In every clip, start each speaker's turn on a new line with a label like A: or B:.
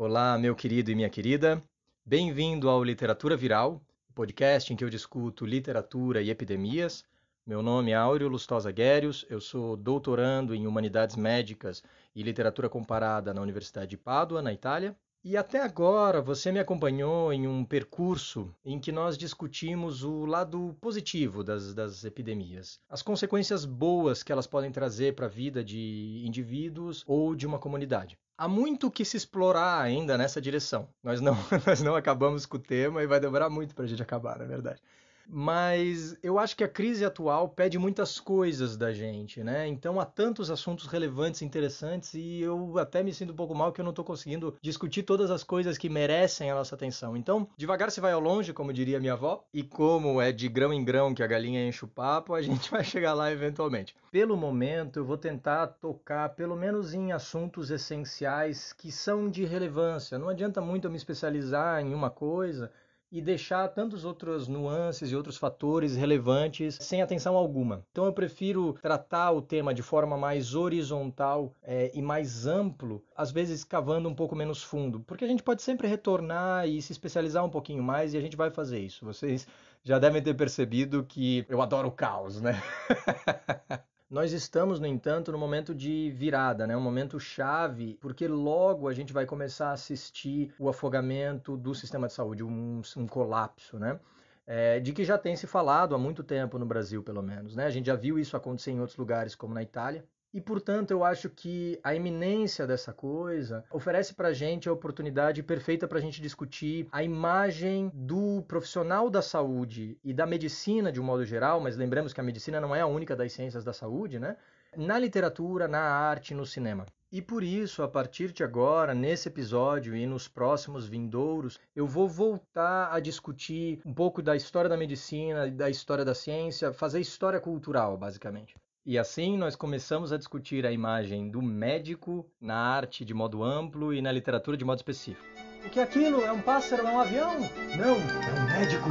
A: Olá, meu querido e minha querida. Bem-vindo ao Literatura Viral, o podcast em que eu discuto literatura e epidemias. Meu nome é Áureo Lustosa Guérios, eu sou doutorando em Humanidades Médicas e Literatura Comparada na Universidade de Pádua, na Itália. E até agora você me acompanhou em um percurso em que nós discutimos o lado positivo das, das epidemias, as consequências boas que elas podem trazer para a vida de indivíduos ou de uma comunidade. Há muito que se explorar ainda nessa direção. Nós não, nós não acabamos com o tema e vai demorar muito para a gente acabar, na é verdade. Mas eu acho que a crise atual pede muitas coisas da gente, né? Então há tantos assuntos relevantes, interessantes e eu até me sinto um pouco mal que eu não estou conseguindo discutir todas as coisas que merecem a nossa atenção. Então, devagar se vai ao longe, como diria minha avó, e como é de grão em grão que a galinha enche o papo, a gente vai chegar lá eventualmente. Pelo momento, eu vou tentar tocar pelo menos em assuntos essenciais que são de relevância. Não adianta muito eu me especializar em uma coisa, e deixar tantas outras nuances e outros fatores relevantes sem atenção alguma. Então eu prefiro tratar o tema de forma mais horizontal é, e mais amplo, às vezes cavando um pouco menos fundo, porque a gente pode sempre retornar e se especializar um pouquinho mais e a gente vai fazer isso. Vocês já devem ter percebido que eu adoro o caos, né? Nós estamos, no entanto, no momento de virada, né? um momento chave, porque logo a gente vai começar a assistir o afogamento do sistema de saúde, um, um colapso, né? É, de que já tem se falado há muito tempo no Brasil, pelo menos. Né? A gente já viu isso acontecer em outros lugares, como na Itália, e, portanto, eu acho que a iminência dessa coisa oferece para a gente a oportunidade perfeita para a gente discutir a imagem do profissional da saúde e da medicina de um modo geral, mas lembramos que a medicina não é a única das ciências da saúde, né? Na literatura, na arte, no cinema. E por isso, a partir de agora, nesse episódio e nos próximos vindouros, eu vou voltar a discutir um pouco da história da medicina, da história da ciência, fazer história cultural, basicamente. E assim nós começamos a discutir a imagem do médico na arte de modo amplo e na literatura de modo específico. O que é aquilo? É um pássaro? É um avião? Não, é um médico.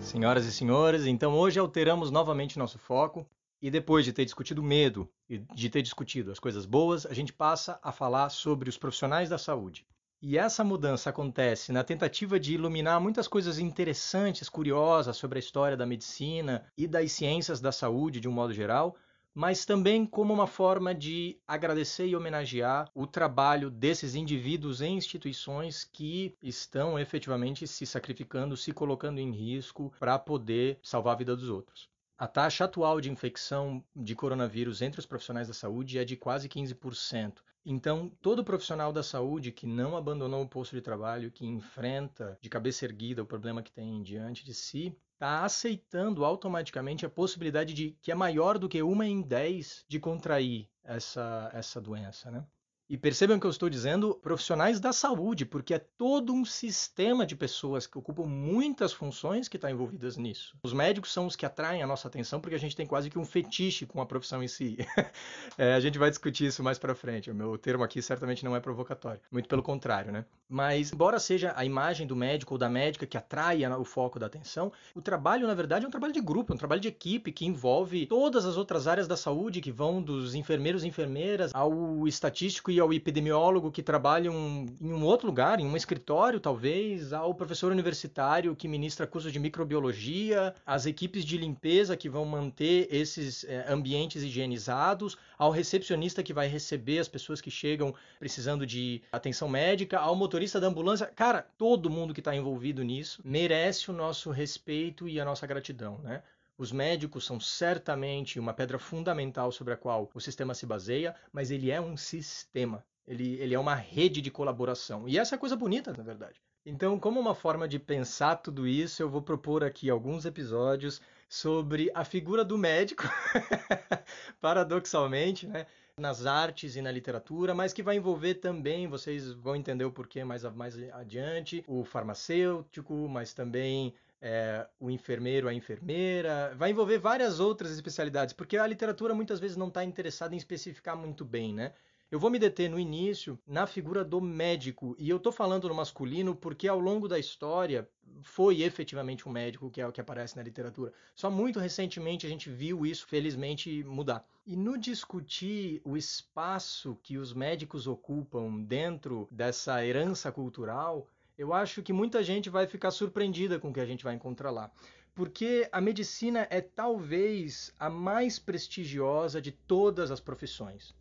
A: Senhoras e senhores, então hoje alteramos novamente nosso foco e depois de ter discutido medo e de ter discutido as coisas boas, a gente passa a falar sobre os profissionais da saúde. E essa mudança acontece na tentativa de iluminar muitas coisas interessantes, curiosas sobre a história da medicina e das ciências da saúde de um modo geral, mas também como uma forma de agradecer e homenagear o trabalho desses indivíduos em instituições que estão efetivamente se sacrificando, se colocando em risco para poder salvar a vida dos outros. A taxa atual de infecção de coronavírus entre os profissionais da saúde é de quase 15%. Então, todo profissional da saúde que não abandonou o posto de trabalho, que enfrenta de cabeça erguida o problema que tem diante de si, está aceitando automaticamente a possibilidade de que é maior do que uma em dez de contrair essa, essa doença, né? E percebam que eu estou dizendo profissionais da saúde, porque é todo um sistema de pessoas que ocupam muitas funções que está envolvidas nisso. Os médicos são os que atraem a nossa atenção, porque a gente tem quase que um fetiche com a profissão em si. é, a gente vai discutir isso mais para frente. O meu termo aqui certamente não é provocatório, muito pelo contrário, né? Mas, embora seja a imagem do médico ou da médica que atrai o foco da atenção, o trabalho, na verdade, é um trabalho de grupo, é um trabalho de equipe que envolve todas as outras áreas da saúde, que vão dos enfermeiros e enfermeiras ao estatístico e ao epidemiólogo que trabalha um, em um outro lugar, em um escritório talvez, ao professor universitário que ministra cursos de microbiologia, às equipes de limpeza que vão manter esses é, ambientes higienizados, ao recepcionista que vai receber as pessoas que chegam precisando de atenção médica, ao motorista da ambulância. Cara, todo mundo que está envolvido nisso merece o nosso respeito e a nossa gratidão, né? Os médicos são certamente uma pedra fundamental sobre a qual o sistema se baseia, mas ele é um sistema. Ele, ele é uma rede de colaboração. E essa é a coisa bonita, na verdade. Então, como uma forma de pensar tudo isso, eu vou propor aqui alguns episódios sobre a figura do médico, paradoxalmente, né? nas artes e na literatura, mas que vai envolver também, vocês vão entender o porquê mais, mais adiante, o farmacêutico, mas também é, o enfermeiro, a enfermeira, vai envolver várias outras especialidades, porque a literatura muitas vezes não está interessada em especificar muito bem, né? Eu vou me deter no início na figura do médico, e eu estou falando no masculino porque ao longo da história foi efetivamente um médico que é o que aparece na literatura. Só muito recentemente a gente viu isso, felizmente, mudar. E no discutir o espaço que os médicos ocupam dentro dessa herança cultural, eu acho que muita gente vai ficar surpreendida com o que a gente vai encontrar lá, porque a medicina é talvez a mais prestigiosa de todas as profissões.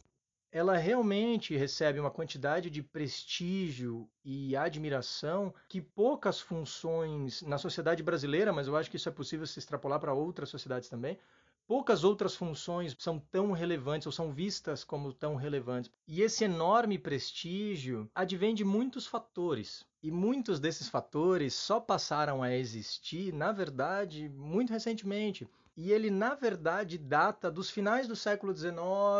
A: Ela realmente recebe uma quantidade de prestígio e admiração que poucas funções na sociedade brasileira, mas eu acho que isso é possível se extrapolar para outras sociedades também, Poucas outras funções são tão relevantes ou são vistas como tão relevantes. E esse enorme prestígio advém de muitos fatores. E muitos desses fatores só passaram a existir, na verdade, muito recentemente e ele, na verdade, data dos finais do século XIX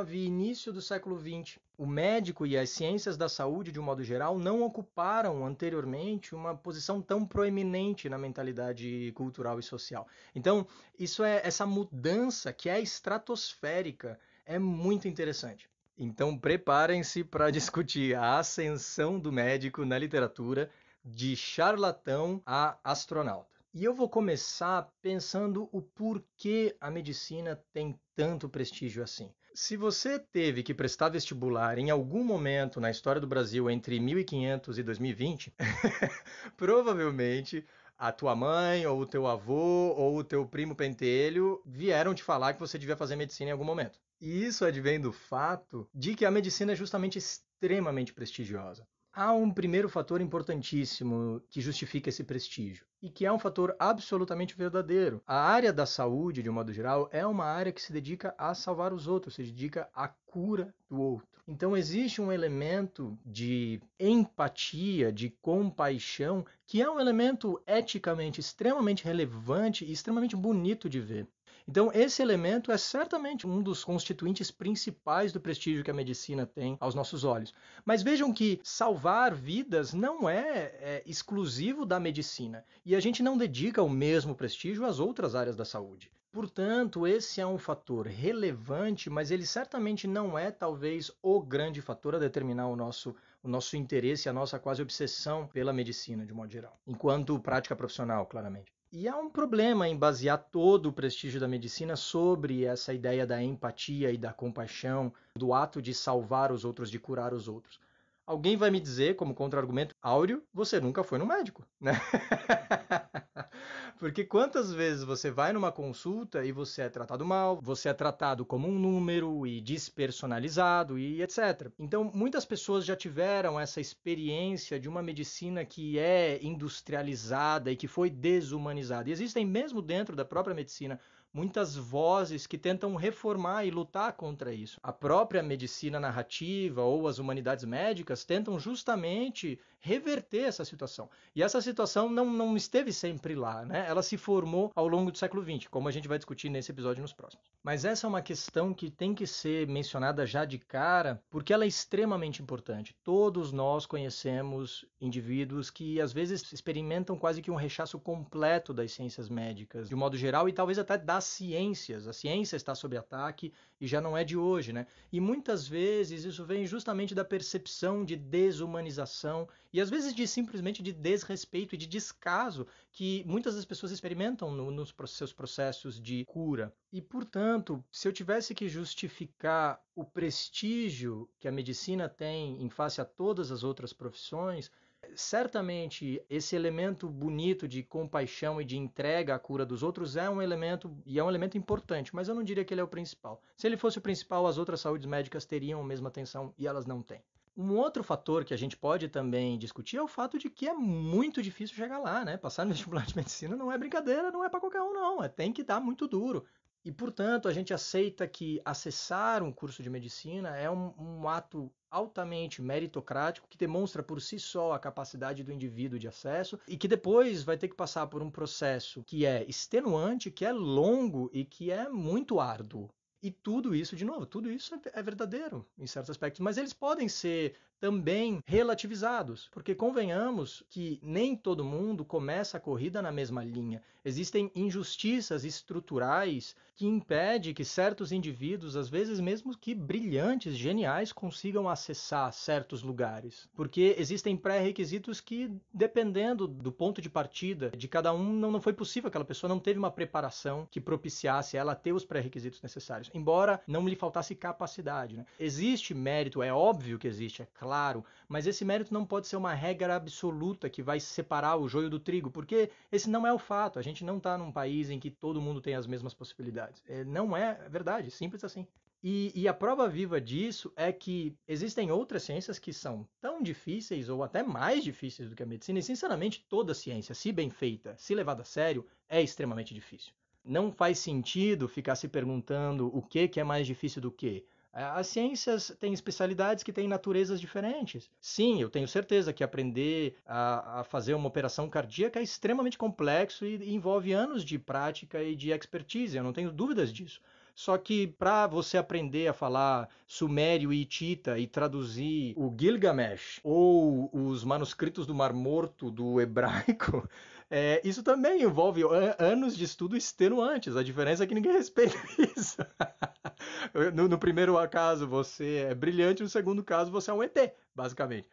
A: e início do século XX. O médico e as ciências da saúde, de um modo geral, não ocuparam anteriormente uma posição tão proeminente na mentalidade cultural e social. Então, isso é essa mudança que é estratosférica é muito interessante. Então, preparem-se para discutir a ascensão do médico na literatura de charlatão a astronauta. E eu vou começar pensando o porquê a medicina tem tanto prestígio assim. Se você teve que prestar vestibular em algum momento na história do Brasil entre 1500 e 2020, provavelmente a tua mãe ou o teu avô ou o teu primo pentelho vieram te falar que você devia fazer medicina em algum momento. E isso advém do fato de que a medicina é justamente extremamente prestigiosa há um primeiro fator importantíssimo que justifica esse prestígio e que é um fator absolutamente verdadeiro. A área da saúde, de um modo geral, é uma área que se dedica a salvar os outros, se dedica à cura do outro. Então existe um elemento de empatia, de compaixão, que é um elemento eticamente extremamente relevante e extremamente bonito de ver. Então, esse elemento é certamente um dos constituintes principais do prestígio que a medicina tem aos nossos olhos. Mas vejam que salvar vidas não é, é exclusivo da medicina e a gente não dedica o mesmo prestígio às outras áreas da saúde. Portanto, esse é um fator relevante, mas ele certamente não é talvez o grande fator a determinar o nosso, o nosso interesse, a nossa quase obsessão pela medicina, de modo geral, enquanto prática profissional, claramente. E há um problema em basear todo o prestígio da medicina sobre essa ideia da empatia e da compaixão, do ato de salvar os outros, de curar os outros. Alguém vai me dizer, como contra-argumento, Áureo, você nunca foi no médico, né? Porque quantas vezes você vai numa consulta e você é tratado mal, você é tratado como um número e despersonalizado e etc. Então, muitas pessoas já tiveram essa experiência de uma medicina que é industrializada e que foi desumanizada. E existem, mesmo dentro da própria medicina, muitas vozes que tentam reformar e lutar contra isso. A própria medicina narrativa ou as humanidades médicas tentam justamente reverter essa situação. E essa situação não, não esteve sempre lá, né? Ela se formou ao longo do século XX, como a gente vai discutir nesse episódio nos próximos. Mas essa é uma questão que tem que ser mencionada já de cara, porque ela é extremamente importante. Todos nós conhecemos indivíduos que às vezes experimentam quase que um rechaço completo das ciências médicas, de um modo geral, e talvez até das ciências. A ciência está sob ataque e já não é de hoje, né? E muitas vezes isso vem justamente da percepção de desumanização e às vezes de simplesmente de desrespeito e de descaso que muitas das pessoas experimentam no, nos seus processos de cura. E, portanto, se eu tivesse que justificar o prestígio que a medicina tem em face a todas as outras profissões, certamente esse elemento bonito de compaixão e de entrega à cura dos outros é um elemento e é um elemento importante, mas eu não diria que ele é o principal. Se ele fosse o principal, as outras saúdes médicas teriam a mesma atenção e elas não têm. Um outro fator que a gente pode também discutir é o fato de que é muito difícil chegar lá, né? Passar no vestibular de medicina não é brincadeira, não é para qualquer um, não. É, tem que dar tá muito duro. E, portanto, a gente aceita que acessar um curso de medicina é um, um, ato altamente meritocrático que demonstra por si só a capacidade do indivíduo de acesso e que depois vai ter que passar por um processo que é extenuante, que é longo e que é muito árduo. E tudo isso, de novo, tudo isso é, é verdadeiro em certos aspectos, mas eles podem ser também relativizados, porque convenhamos que nem todo mundo começa a corrida na mesma linha. Existem injustiças estruturais que impedem que certos indivíduos, às vezes mesmo que brilhantes, geniais, consigam acessar certos lugares, porque existem pré-requisitos que, dependendo do ponto de partida de cada um, não, não foi possível, aquela pessoa não teve uma preparação que propiciasse ela ter os pré-requisitos necessários, embora não lhe faltasse capacidade. Né? Existe mérito, é óbvio que existe, é claro claro, mas esse mérito não pode ser uma regra absoluta que vai separar o joio do trigo, porque esse não é o fato. A gente não está num país em que todo mundo tem as mesmas possibilidades. É, não é verdade, é simples assim. E, e, a prova viva disso é que existem outras ciências que são tão difíceis ou até mais difíceis do que a medicina, e sinceramente, toda ciência, se bem feita, se levada a sério, é extremamente difícil. Não faz sentido ficar se perguntando o que, que é mais difícil do que. É, as ciências têm especialidades que têm naturezas diferentes. Sim, eu tenho certeza que aprender a, a fazer uma operação cardíaca é extremamente complexo e, e envolve anos de prática e de expertise, eu não tenho dúvidas disso. Só que para você aprender a falar sumério e itita e traduzir o Gilgamesh ou os manuscritos do Mar Morto do hebraico, é, isso também envolve an anos de estudo extenuantes. A diferença é que ninguém respeita isso. no, no primeiro caso você é brilhante, no segundo caso você é um ET, basicamente.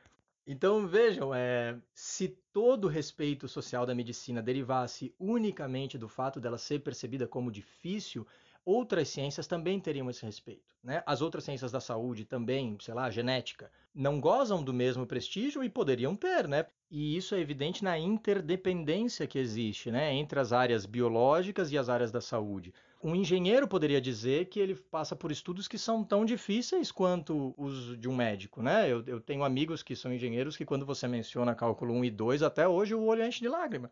A: Então vejam, é, se todo o respeito social da medicina derivasse unicamente do fato dela ser percebida como difícil, outras ciências também teriam esse respeito. Né? As outras ciências da saúde também, sei lá, genética, não gozam do mesmo prestígio e poderiam ter, né? E isso é evidente na interdependência que existe né? entre as áreas biológicas e as áreas da saúde. Um engenheiro poderia dizer que ele passa por estudos que são tão difíceis quanto os de um médico, né? Eu, eu tenho amigos que são engenheiros que, quando você menciona cálculo 1 e 2, até hoje o olho enche de lágrima.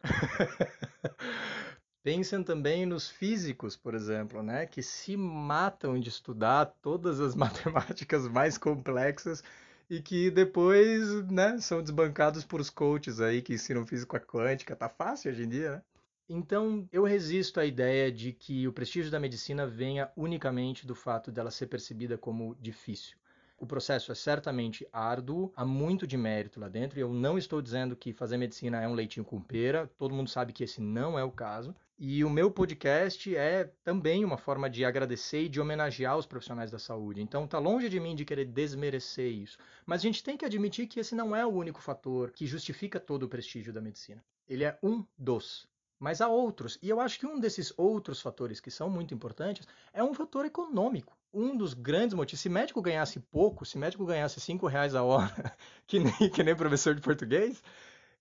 A: Pensem também nos físicos, por exemplo, né, que se matam de estudar todas as matemáticas mais complexas e que depois, né, são desbancados por os coaches aí que ensinam física quântica. Tá fácil hoje em dia, né? Então, eu resisto à ideia de que o prestígio da medicina venha unicamente do fato dela ser percebida como difícil. O processo é certamente árduo, há muito de mérito lá dentro, e eu não estou dizendo que fazer medicina é um leitinho com pera, todo mundo sabe que esse não é o caso, e o meu podcast é também uma forma de agradecer e de homenagear os profissionais da saúde. Então tá longe de mim de querer desmerecer isso, mas a gente tem que admitir que esse não é o único fator que justifica todo o prestígio da medicina. Ele é um dos, mas há outros. E eu acho que um desses outros fatores que são muito importantes é um fator econômico. Um dos grandes motivos, se médico ganhasse pouco, se médico ganhasse cinco reais a hora, que nem, que nem professor de português,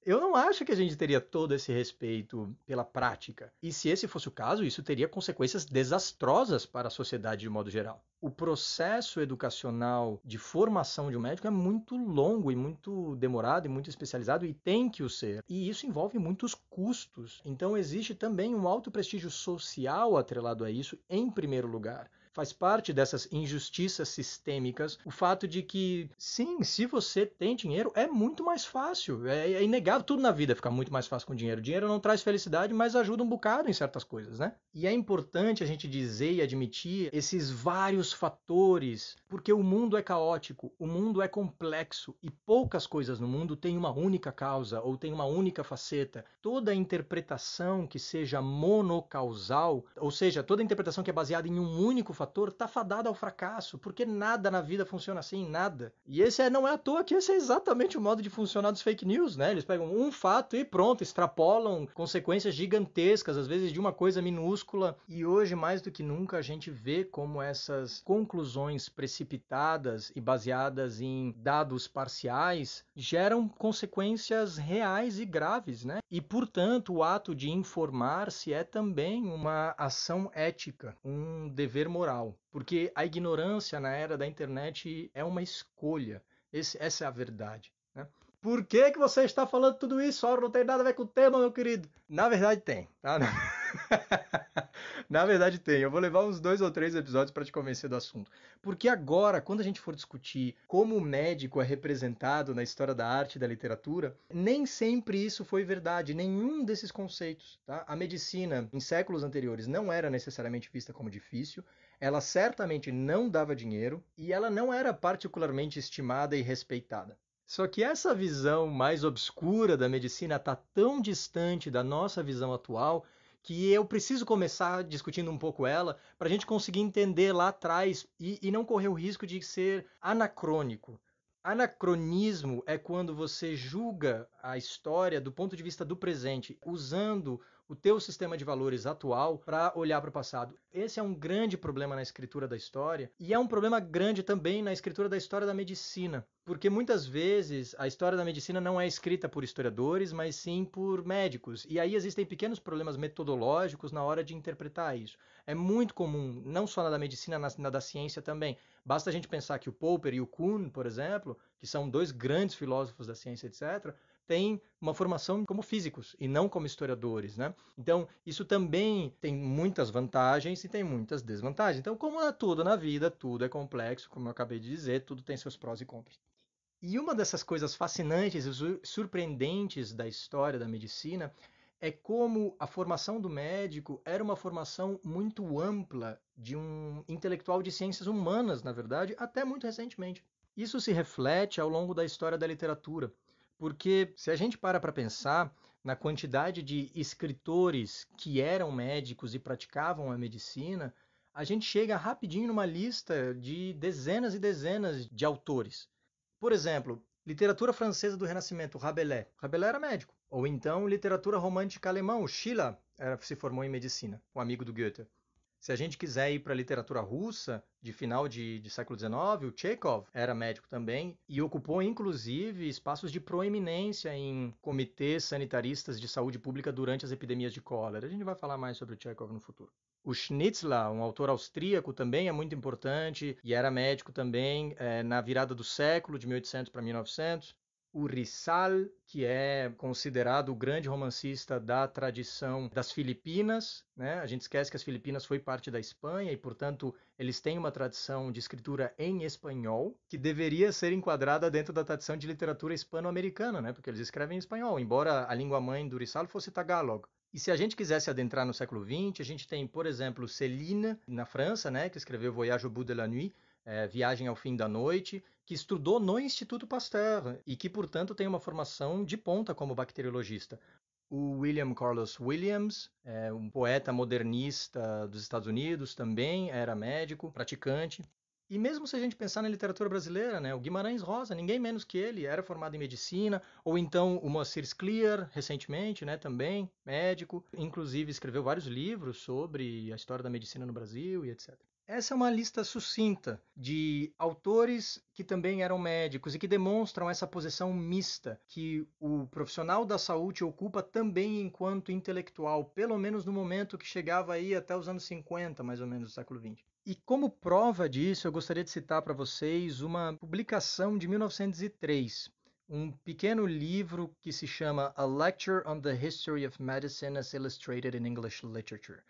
A: eu não acho que a gente teria todo esse respeito pela prática. E se esse fosse o caso, isso teria consequências desastrosas para a sociedade de modo geral. O processo educacional de formação de um médico é muito longo e muito demorado e muito especializado e tem que o ser. E isso envolve muitos custos. Então existe também um alto prestígio social atrelado a isso em primeiro lugar. Faz parte dessas injustiças sistêmicas o fato de que, sim, se você tem dinheiro, é muito mais fácil. É, é inegável, tudo na vida fica muito mais fácil com dinheiro. O dinheiro não traz felicidade, mas ajuda um bocado em certas coisas, né? E é importante a gente dizer e admitir esses vários fatores, porque o mundo é caótico, o mundo é complexo e poucas coisas no mundo têm uma única causa ou têm uma única faceta. Toda interpretação que seja monocausal, ou seja, toda interpretação que é baseada em um único fator, fator tá fadada ao fracasso, porque nada na vida funciona assim, nada. E esse é, não é à toa que esse é exatamente o modo de funcionar dos fake news, né? Eles pegam um fato e pronto, extrapolam consequências gigantescas, às vezes de uma coisa minúscula. E hoje, mais do que nunca, a gente vê como essas conclusões precipitadas e baseadas em dados parciais geram consequências reais e graves, né? E, portanto, o ato de informar-se é também uma ação ética, um dever moral moral, porque a ignorância na era da internet é uma escolha. Esse, essa é a verdade. Por que, que você está falando tudo isso? Ora, não tem nada a ver com o tema, meu querido. Na verdade, tem. Tá? Na verdade, tem. Eu vou levar uns dois ou três episódios para te convencer do assunto. Porque agora, quando a gente for discutir como o médico é representado na história da arte e da literatura, nem sempre isso foi verdade. Nenhum desses conceitos. Tá? A medicina, em séculos anteriores, não era necessariamente vista como difícil ela certamente não dava dinheiro e ela não era particularmente estimada e respeitada. Só que essa visão mais obscura da medicina está tão distante da nossa visão atual que eu preciso começar discutindo um pouco ela para a gente conseguir entender lá atrás e, e não correr o risco de ser anacrônico. Anacronismo é quando você julga a história do ponto de vista do presente, usando o teu sistema de valores atual para olhar para o passado. Esse é um grande problema na escritura da história e é um problema grande também na escritura da história da medicina, porque muitas vezes a história da medicina não é escrita por historiadores, mas sim por médicos. E aí existem pequenos problemas metodológicos na hora de interpretar isso. É muito comum, não só na da medicina, na, na da ciência também. Basta a gente pensar que o Popper e o Kuhn, por exemplo, que são dois grandes filósofos da ciência, etc., têm uma formação como físicos e não como historiadores, né? Então, isso também tem muitas vantagens e tem muitas desvantagens. Então, como é tudo na vida, tudo é complexo, como eu acabei de dizer, tudo tem seus prós e contras. E uma dessas coisas fascinantes e surpreendentes da história da medicina é como a formação do médico era uma formação muito ampla de um intelectual de ciências humanas, na verdade, até muito recentemente. Isso se reflete ao longo da história da literatura. Porque se a gente para para pensar na quantidade de escritores que eram médicos e praticavam a medicina, a gente chega rapidinho numa lista de dezenas e dezenas de autores. Por exemplo, literatura francesa do Renascimento, Rabelais. Rabelais era médico. Ou então literatura romântica alemã, Schiller era, se formou em medicina, um amigo do Goethe. Se a gente quiser ir para a literatura russa de final de, de século XIX, o Chekhov era médico também e ocupou inclusive espaços de proeminência em comitês sanitaristas de saúde pública durante as epidemias de cólera. A gente vai falar mais sobre o Chekhov no futuro. O Schnitzler, um autor austríaco, também é muito importante e era médico também é, na virada do século, de 1800 para 1900 o Rizal, que é considerado o grande romancista da tradição das Filipinas. Né? A gente esquece que as Filipinas foi parte da Espanha e, portanto, eles têm uma tradição de escritura em espanhol que deveria ser enquadrada dentro da tradição de literatura hispano-americana, né? porque eles escrevem em espanhol, embora a língua mãe do Rizal fosse tagalog. E se a gente quisesse adentrar no século XX, a gente tem, por exemplo, Céline, na França, né, que escreveu Voyage au bout de la nuit, é, Viagem ao Fim da Noite, que estudou no Instituto Pasteur e que, portanto, tem uma formação de ponta como bacteriologista. O William Carlos Williams, é, um poeta modernista dos Estados Unidos, também era médico, praticante. E mesmo se a gente pensar na literatura brasileira, né, o Guimarães Rosa, ninguém menos que ele, era formado em medicina, ou então o Moacir Clear, recentemente, né, também médico, inclusive escreveu vários livros sobre a história da medicina no Brasil e etc. Essa é uma lista sucinta de autores que também eram médicos e que demonstram essa posição mista que o profissional da saúde ocupa também enquanto intelectual, pelo menos no momento que chegava aí até os anos 50, mais ou menos, do século XX. E como prova disso, eu gostaria de citar para vocês uma publicação de 1903, um pequeno livro que se chama A Lecture on the History of Medicine as Illustrated in English Literature.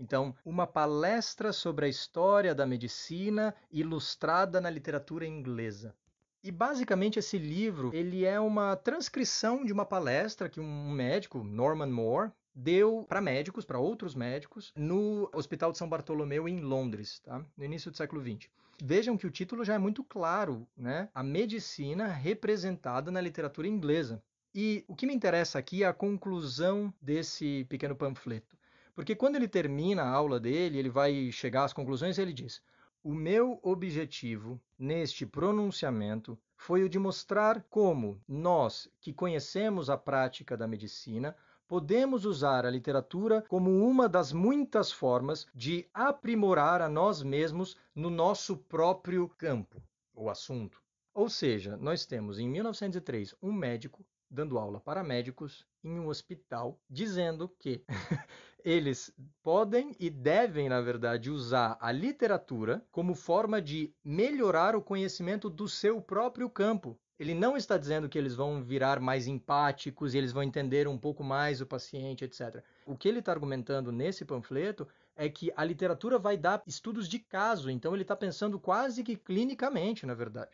A: Então, uma palestra sobre a história da medicina ilustrada na literatura inglesa. E basicamente esse livro, ele é uma transcrição de uma palestra que um médico, Norman Moore, deu para médicos, para outros médicos, no Hospital de São Bartolomeu em Londres, tá? No início do século XX. Vejam que o título já é muito claro, né? A medicina representada na literatura inglesa. E o que me interessa aqui é a conclusão desse pequeno panfleto. Porque quando ele termina a aula dele, ele vai chegar às conclusões e ele diz: O meu objetivo neste pronunciamento foi o de mostrar como nós, que conhecemos a prática da medicina, podemos usar a literatura como uma das muitas formas de aprimorar a nós mesmos no nosso próprio campo ou assunto. Ou seja, nós temos em 1903 um médico dando aula para médicos em um hospital dizendo que eles podem e devem, na verdade, usar a literatura como forma de melhorar o conhecimento do seu próprio campo. Ele não está dizendo que eles vão virar mais empáticos e eles vão entender um pouco mais o paciente, etc. O que ele está argumentando nesse panfleto é que a literatura vai dar estudos de caso, então ele está pensando quase que clinicamente, na verdade.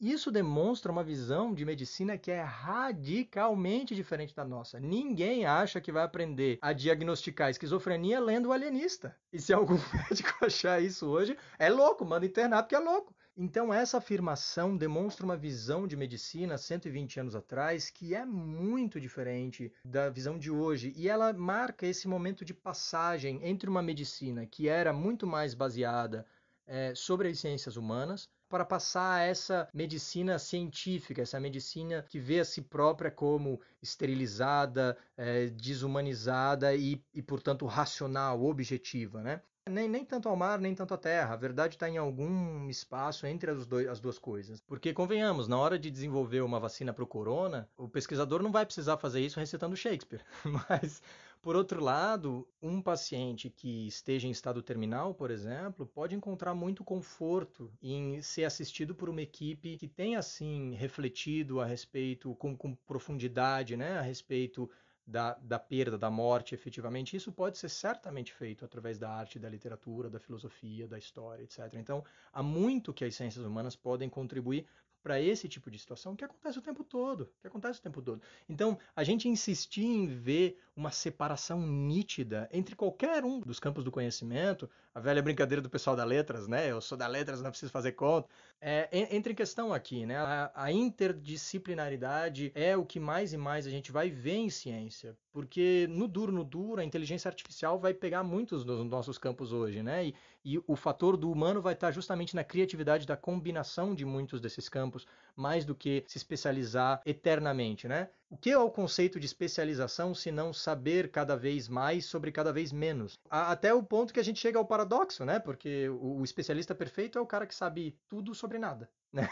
A: Isso demonstra uma visão de medicina que é radicalmente diferente da nossa. Ninguém acha que vai aprender a diagnosticar a esquizofrenia lendo o alienista. E se algum médico achar isso hoje, é louco, manda internar porque é louco. Então, essa afirmação demonstra uma visão de medicina 120 anos atrás que é muito diferente da visão de hoje. E ela marca esse momento de passagem entre uma medicina que era muito mais baseada é, sobre as ciências humanas para passar essa medicina científica, essa medicina que vê a si própria como esterilizada, é, desumanizada e, e, portanto, racional, objetiva, né? Nem, nem tanto ao mar, nem tanto à terra. A verdade está em algum espaço entre as, dois, as duas coisas. Porque, convenhamos, na hora de desenvolver uma vacina para o corona, o pesquisador não vai precisar fazer isso recitando Shakespeare. Mas por outro lado, um paciente que esteja em estado terminal, por exemplo, pode encontrar muito conforto em ser assistido por uma equipe que tenha, assim, refletido a respeito, com, com profundidade, né, a respeito da, da, perda, da morte, efetivamente, isso pode ser certamente feito através da arte, da literatura, da filosofia, da história, etc. Então, há muito que as ciências humanas podem contribuir, para esse tipo de situação que acontece o tempo todo, que acontece o tempo todo. Então, a gente insistir em ver uma separação nítida entre qualquer um dos campos do conhecimento, a velha brincadeira do pessoal da letras, né? Eu sou da letras, não preciso fazer conta. É, entra em questão aqui, né? A, a, interdisciplinaridade é o que mais e mais a gente vai ver em ciência, porque no duro, no duro, a inteligência artificial vai pegar muitos dos nossos campos hoje, né? E, e o fator do humano vai estar justamente na criatividade da combinação de muitos desses campos, mais do que se especializar eternamente, né? O que é o conceito de especialização se não saber cada vez mais sobre cada vez menos? Até o ponto que a gente chega ao paradoxo, né? Porque o especialista perfeito é o cara que sabe tudo sobre nada, né?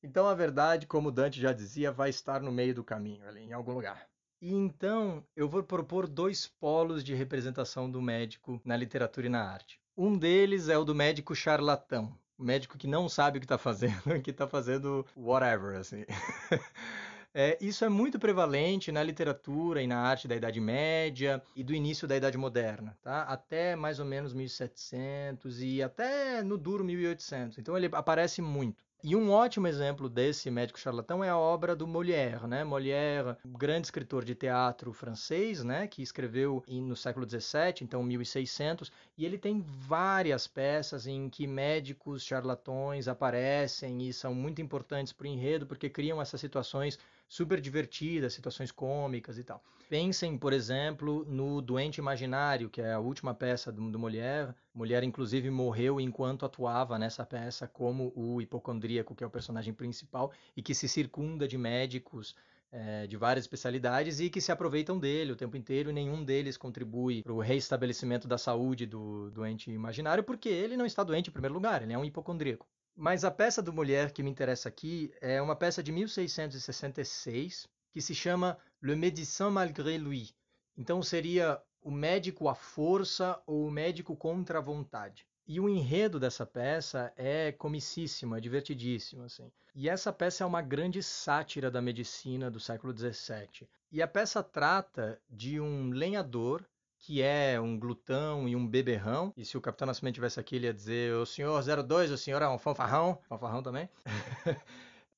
A: então a verdade, como Dante já dizia, vai estar no meio do caminho, ali, em algum lugar. E então eu vou propor dois polos de representação do médico na literatura e na arte. Um deles é o do médico charlatão, o médico que não sabe o que está fazendo, que está fazendo whatever, assim. É, isso é muito prevalente na literatura e na arte da Idade Média e do início da Idade Moderna, tá? até mais ou menos 1700 e até no duro 1800. Então ele aparece muito. E um ótimo exemplo desse médico charlatão é a obra do Molière, né? Molière, um grande escritor de teatro francês, né? Que escreveu no século XVII, então 1600, e ele tem várias peças em que médicos charlatões aparecem e são muito importantes para o enredo porque criam essas situações super divertidas, situações cômicas e tal. Pensem, por exemplo, no Doente Imaginário, que é a última peça do, do Molière. Mulher, inclusive, morreu enquanto atuava nessa peça como o hipocondríaco, que é o personagem principal, e que se circunda de médicos é, de várias especialidades e que se aproveitam dele o tempo inteiro e nenhum deles contribui para o reestabelecimento da saúde do doente imaginário, porque ele não está doente em primeiro lugar, ele é um hipocondríaco. Mas a peça do mulher que me interessa aqui é uma peça de 1666 que se chama Le Médecin Malgré Lui. Então seria o médico à força ou o médico contra a vontade. E o enredo dessa peça é comicíssimo, é divertidíssimo, assim. E essa peça é uma grande sátira da medicina do século XVII. E a peça trata de um lenhador que é um glutão e um beberrão. E se o Capitão Nascimento tivesse aqui, ele ia dizer: o senhor 02, o senhor é um fanfarrão, fanfarrão também.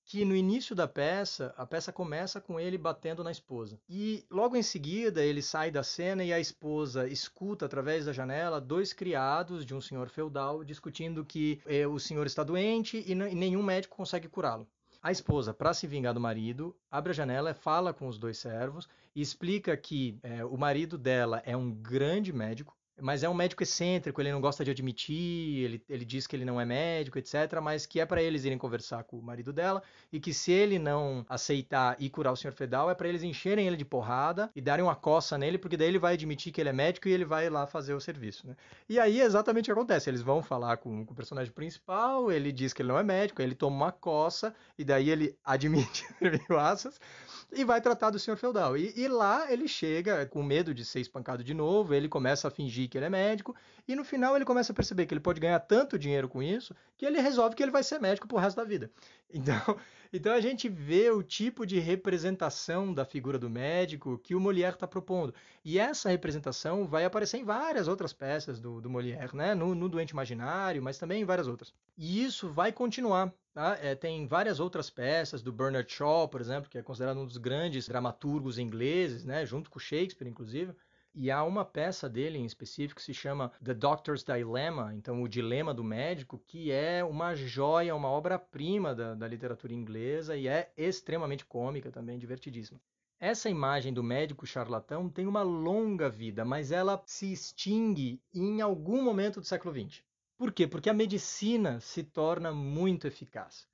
A: que no início da peça, a peça começa com ele batendo na esposa. E logo em seguida ele sai da cena e a esposa escuta através da janela dois criados de um senhor feudal discutindo que eh, o senhor está doente e, e nenhum médico consegue curá-lo. A esposa, para se vingar do marido, abre a janela, fala com os dois servos e explica que é, o marido dela é um grande médico, mas é um médico excêntrico, ele não gosta de admitir, ele, ele diz que ele não é médico, etc., mas que é para eles irem conversar com o marido dela e que se ele não aceitar e curar o senhor Fedal, é para eles encherem ele de porrada e darem uma coça nele, porque daí ele vai admitir que ele é médico e ele vai lá fazer o serviço. Né? E aí é exatamente o que acontece: eles vão falar com, com o personagem principal, ele diz que ele não é médico, ele toma uma coça e daí ele admite o e vai tratar do senhor feudal. E, e, lá ele chega com medo de ser espancado de novo, ele começa a fingir que ele é médico, e no final ele começa a perceber que ele pode ganhar tanto dinheiro com isso que ele resolve que ele vai ser médico pro resto da vida. Então, então a gente vê o tipo de representação da figura do médico que o Molière está propondo. E essa representação vai aparecer em várias outras peças do, do Molière, né? No, no, Doente Imaginário, mas também em várias outras. E isso vai continuar. Tá? É, tem várias outras peças do Bernard Shaw, por exemplo, que é considerado um dos grandes dramaturgos ingleses, né? junto com Shakespeare, inclusive. E há uma peça dele em específico que se chama The Doctor's Dilemma, então o dilema do médico, que é uma joia, uma obra-prima da, da literatura inglesa e é extremamente cômica também, divertidíssima. Essa imagem do médico charlatão tem uma longa vida, mas ela se extingue em algum momento do século XX. Por quê? Porque a medicina se torna muito eficaz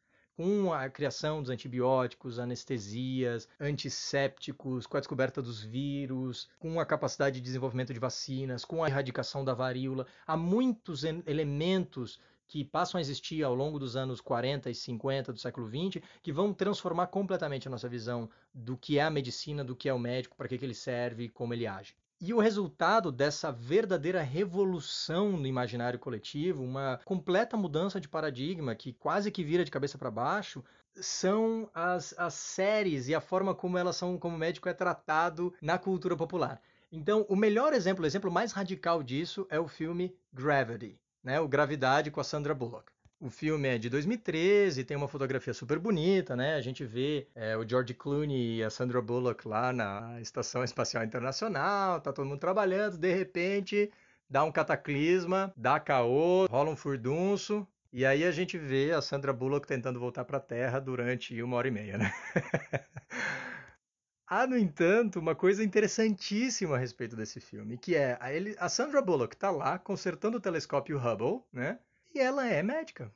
A: com a criação dos antibióticos, anestesias, antissépticos, com a descoberta dos vírus, com a capacidade de desenvolvimento de vacinas, com a erradicação da varíola, há muitos elementos que passam a existir ao longo dos anos 40 e 50 do século 20, que vão transformar completamente a nossa visão do que é a medicina, do que é o médico, para que, que ele serve, como ele age. E o resultado dessa verdadeira revolução no imaginário coletivo, uma completa mudança de paradigma que quase que vira de cabeça para baixo, são as, as séries e a forma como elas são, como o médico é tratado na cultura popular. Então, o melhor exemplo, o exemplo mais radical disso é o filme Gravity, né? O Gravidade com a Sandra Bullock. O filme é de 2013, tem uma fotografia super bonita, né? A gente vê é, o George Clooney e a Sandra Bullock lá na Estação Espacial Internacional, tá todo mundo trabalhando, de repente dá um cataclisma, dá caô, rola um furdunço, e aí a gente vê a Sandra Bullock tentando voltar para a Terra durante uma hora e meia, né? Há, ah, no entanto, uma coisa interessantíssima a respeito desse filme, que é a, ele, a Sandra Bullock está lá consertando o telescópio Hubble, né? e ela é médica.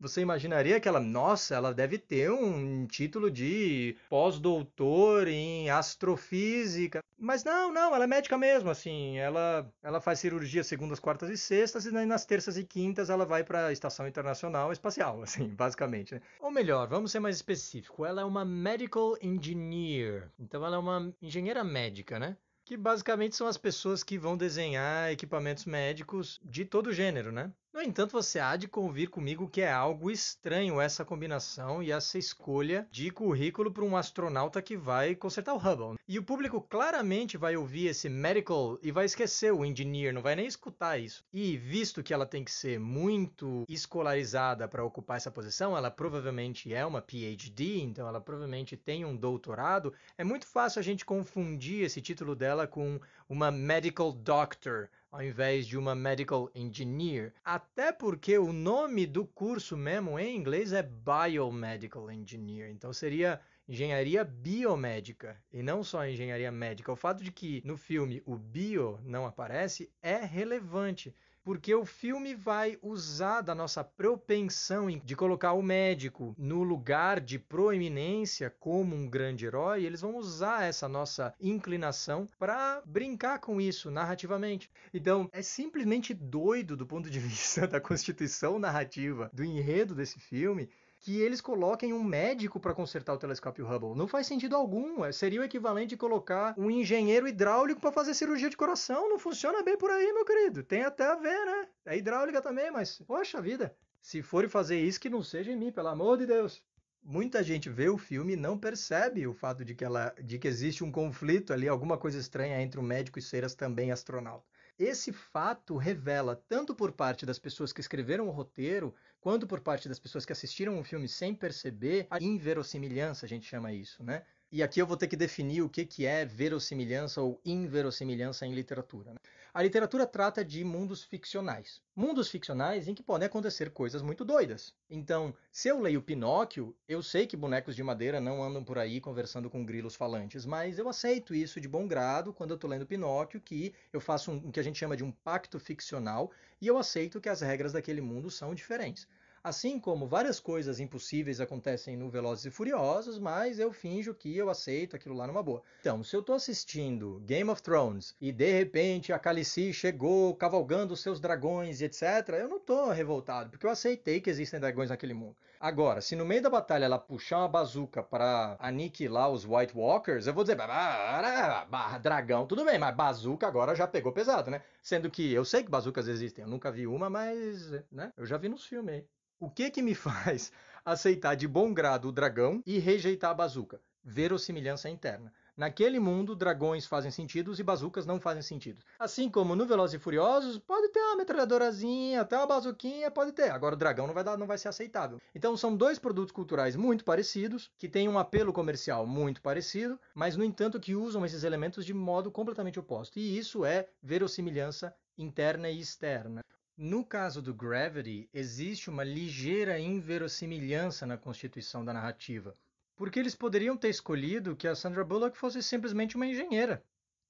A: Você imaginaria que ela, nossa, ela deve ter um título de pós-doutor em astrofísica. Mas não, não, ela é médica mesmo, assim. Ela, ela faz cirurgia segundas, quartas e sextas, e nas terças e quintas ela vai para a Estação Internacional Espacial, assim, basicamente. Né? Ou melhor, vamos ser mais específico, ela é uma medical engineer. Então ela é uma engenheira médica, né? que basicamente são as pessoas que vão desenhar equipamentos médicos de todo gênero, né? No entanto, você há de convir comigo que é algo estranho essa combinação e essa escolha de currículo para um astronauta que vai consertar o Hubble. E o público claramente vai ouvir esse medical e vai esquecer o engineer, não vai nem escutar isso. E visto que ela tem que ser muito escolarizada para ocupar essa posição, ela provavelmente é uma PhD, então ela provavelmente tem um doutorado, é muito fácil a gente confundir esse título dela com uma medical doctor ao invés de uma medical engineer. Até porque o nome do curso mesmo em inglês é biomedical engineer. Então seria engenharia biomédica e não só engenharia médica. O fato de que no filme o bio não aparece é relevante porque o filme vai usar da nossa propensão de colocar o médico no lugar de proeminência como um grande herói, eles vão usar essa nossa inclinação para brincar com isso narrativamente. Então, é simplesmente doido do ponto de vista da constituição narrativa, do enredo desse filme, que eles coloquem um médico para consertar o telescópio Hubble. Não faz sentido algum. É, seria o equivalente de colocar um engenheiro hidráulico para fazer cirurgia de coração. Não funciona bem por aí, meu querido. Tem até a ver, né? É hidráulica também, mas poxa vida. Se for fazer isso, que não seja em mim, pelo amor de Deus muita gente vê o filme e não percebe o fato de que, ela, de que existe um conflito ali, alguma coisa estranha entre o médico e Ceras também astronauta esse fato revela, tanto por parte das pessoas que escreveram o roteiro, quanto por parte das pessoas que assistiram o filme sem perceber, a inverossimilhança, a gente chama isso, né? E aqui eu vou ter que definir o que, que é verossimilhança ou inverossimilhança em literatura. Né? A literatura trata de mundos ficcionais. Mundos ficcionais em que podem acontecer coisas muito doidas. Então, se eu leio Pinóquio, eu sei que bonecos de madeira não andam por aí conversando com grilos falantes, mas eu aceito isso de bom grado quando eu estou lendo Pinóquio, que eu faço um, o que a gente chama de um pacto ficcional e eu aceito que as regras daquele mundo são diferentes. Assim como várias coisas impossíveis acontecem no Velozes e Furiosos, mas eu finjo que eu aceito aquilo lá numa boa. Então, se eu tô assistindo Game of Thrones e de repente a Khaleesi chegou cavalgando seus dragões e etc, eu não tô revoltado, porque eu aceitei que existem dragões naquele mundo. Agora, se no meio da batalha ela puxar uma bazuca para aniquilar os White Walkers, eu vou dizer, dragão, tudo bem, mas bazuca agora já pegou pesado, né? Sendo que eu sei que bazucas existem, eu nunca vi uma, mas, né, eu já vi nos filmes aí. O que que me faz aceitar de bom grado o dragão e rejeitar a bazuca? Verossimilhança interna. Naquele mundo, dragões fazem sentido e bazucas não fazem sentido. Assim como no Velozes e Furiosos, pode ter uma metralhadorazinha, até uma bazuquinha, pode ter. Agora o dragão não vai dar, não vai ser aceitável. Então são dois produtos culturais muito parecidos, que têm um apelo comercial muito parecido, mas no entanto que usam esses elementos de modo completamente oposto. E isso é verossimilhança interna e externa. No caso do Gravity, existe uma ligeira inverossimilhança na constituição da narrativa, porque eles poderiam ter escolhido que a Sandra Bullock fosse simplesmente uma engenheira.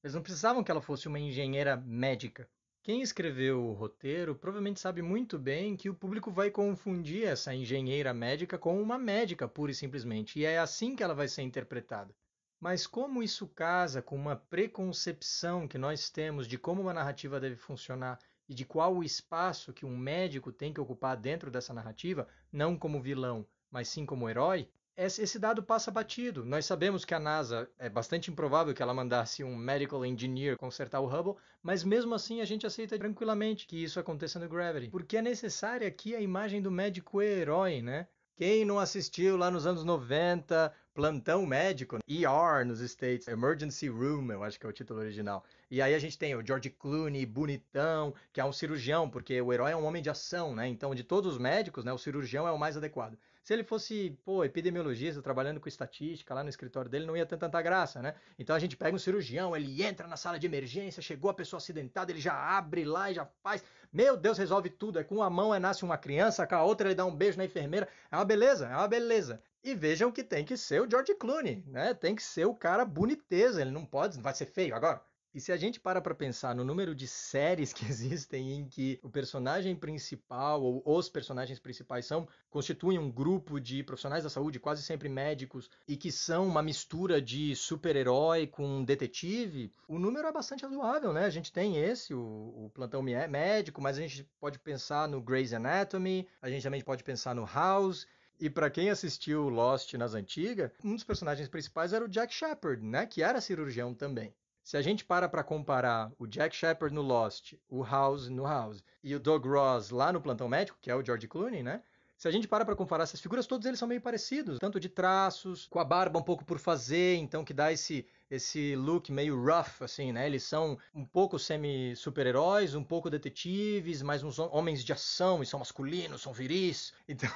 A: Eles não precisavam que ela fosse uma engenheira médica. Quem escreveu o roteiro provavelmente sabe muito bem que o público vai confundir essa engenheira médica com uma médica, pura e simplesmente, e é assim que ela vai ser interpretada. Mas como isso casa com uma preconcepção que nós temos de como uma narrativa deve funcionar e de qual o espaço que um médico tem que ocupar dentro dessa narrativa, não como vilão, mas sim como herói, esse dado passa batido. Nós sabemos que a NASA é bastante improvável que ela mandasse um medical engineer consertar o Hubble, mas mesmo assim a gente aceita tranquilamente que isso aconteça no Gravity, porque é necessária aqui a imagem do médico herói, né? Quem não assistiu lá nos anos 90, Plantão Médico, ER nos States, Emergency Room, eu acho que é o título original. E aí a gente tem o George Clooney, bonitão, que é um cirurgião, porque o herói é um homem de ação, né? Então, de todos os médicos, né, o cirurgião é o mais adequado. Se ele fosse, pô, epidemiologista, trabalhando com estatística lá no escritório dele, não ia ter tanta graça, né? Então a gente pega um cirurgião, ele entra na sala de emergência, chegou a pessoa acidentada, ele já abre lá e já faz. Meu Deus, resolve tudo. É com uma mão é nasce uma criança, com a outra ele dá um beijo na enfermeira. É uma beleza, é uma beleza. E vejam que tem que ser o George Clooney, né? Tem que ser o cara boniteza, ele não pode, não vai ser feio agora. E se a gente para para pensar no número de séries que existem em que o personagem principal ou os personagens principais são constituem um grupo de profissionais da saúde, quase sempre médicos, e que são uma mistura de super-herói com detetive, o número é bastante razoável, né? A gente tem esse, o, o plantão médico, mas a gente pode pensar no Grey's Anatomy, a gente também pode pensar no House, e para quem assistiu Lost nas antigas, um dos personagens principais era o Jack Shepard, né? Que era cirurgião também. Se a gente para para comparar o Jack Shepard no Lost, o House no House e o Doug Ross lá no Plantão Médico, que é o George Clooney, né? Se a gente para para comparar essas figuras, todos eles são meio parecidos, tanto de traços, com a barba um pouco por fazer, então que dá esse esse look meio rough, assim, né? Eles são um pouco semi-super-heróis, um pouco detetives, mas uns homens de ação e são masculinos, são viris. Então,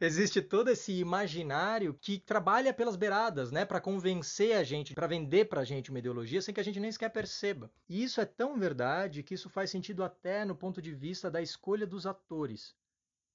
A: existe todo esse imaginário que trabalha pelas beiradas, né? Para convencer a gente, para vender pra gente uma ideologia sem que a gente nem sequer perceba. E isso é tão verdade que isso faz sentido até no ponto de vista da escolha dos atores.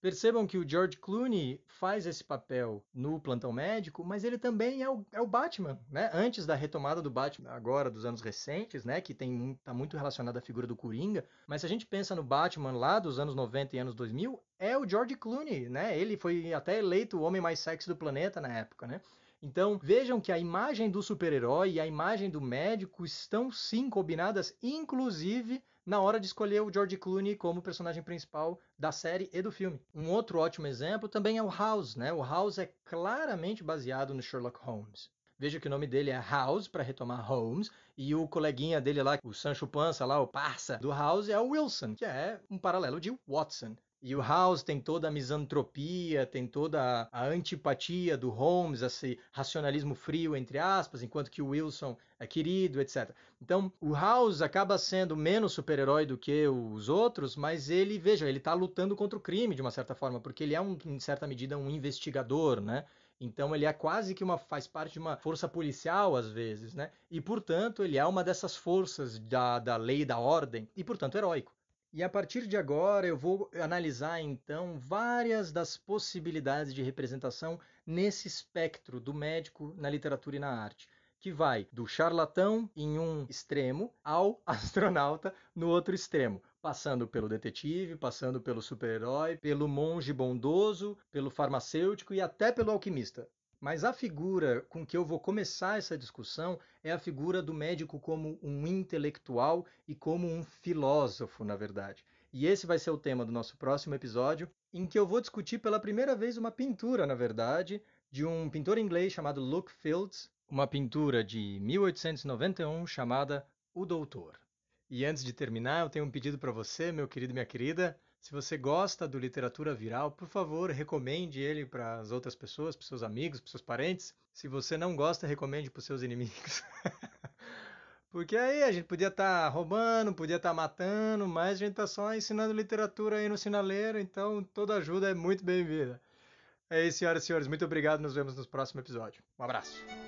A: Percebam que o George Clooney faz esse papel no Plantão Médico, mas ele também é o, é o Batman, né? Antes da retomada do Batman agora, dos anos recentes, né? Que tem, tá muito relacionada à figura do Coringa. Mas se a gente pensa no Batman lá dos anos 90 e anos 2000, é o George Clooney, né? Ele foi até eleito o homem mais sexy do planeta na época, né? Então vejam que a imagem do super-herói e a imagem do médico estão sim combinadas, inclusive na hora de escolher o George Clooney como personagem principal da série e do filme. Um outro ótimo exemplo também é o House, né? O House é claramente baseado no Sherlock Holmes. Veja que o nome dele é House, para retomar Holmes, e o coleguinha dele lá, o Sancho Panza lá, o parça do House, é o Wilson, que é um paralelo de Watson. E o House tem toda a misantropia, tem toda a antipatia do Holmes, esse racionalismo frio, entre aspas, enquanto que o Wilson é querido, etc. Então, o House acaba sendo menos super-herói do que os outros, mas ele, veja, ele está lutando contra o crime de uma certa forma, porque ele é, um, em certa medida, um investigador, né? Então ele é quase que uma faz parte de uma força policial às vezes, né? E portanto ele é uma dessas forças da, da lei da ordem e portanto heróico. E a partir de agora eu vou analisar então várias das possibilidades de representação nesse espectro do médico na literatura e na arte, que vai do charlatão em um extremo ao astronauta no outro extremo, passando pelo detetive, passando pelo super-herói, pelo monge bondoso, pelo farmacêutico e até pelo alquimista. Mas a figura com que eu vou começar essa discussão é a figura do médico como um intelectual e como um filósofo, na verdade. E esse vai ser o tema do nosso próximo episódio, em que eu vou discutir pela primeira vez uma pintura, na verdade, de um pintor inglês chamado Luke Fields, uma pintura de 1891 chamada O Doutor. E antes de terminar, eu tenho um pedido para você, meu querido e minha querida. Se você gosta do Literatura Viral, por favor, recomende ele para as outras pessoas, para seus amigos, para seus parentes. Se você não gosta, recomende para seus inimigos. Porque aí a gente podia estar tá roubando, podia estar tá matando, mas a gente está só ensinando literatura aí no sinaleiro, então toda ajuda é muito bem-vinda. É isso, senhoras e senhores. Muito obrigado. Nos vemos no próximo episódio. Um abraço.